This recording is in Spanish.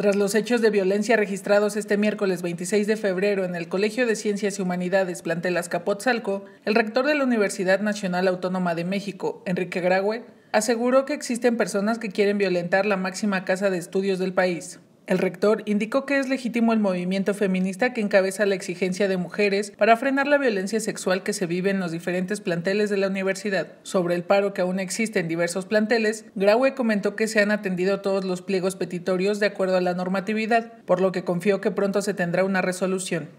Tras los hechos de violencia registrados este miércoles 26 de febrero en el Colegio de Ciencias y Humanidades Plantelas Capotzalco, el rector de la Universidad Nacional Autónoma de México, Enrique Graue, aseguró que existen personas que quieren violentar la máxima casa de estudios del país. El rector indicó que es legítimo el movimiento feminista que encabeza la exigencia de mujeres para frenar la violencia sexual que se vive en los diferentes planteles de la universidad. Sobre el paro que aún existe en diversos planteles, Graue comentó que se han atendido todos los pliegos petitorios de acuerdo a la normatividad, por lo que confió que pronto se tendrá una resolución.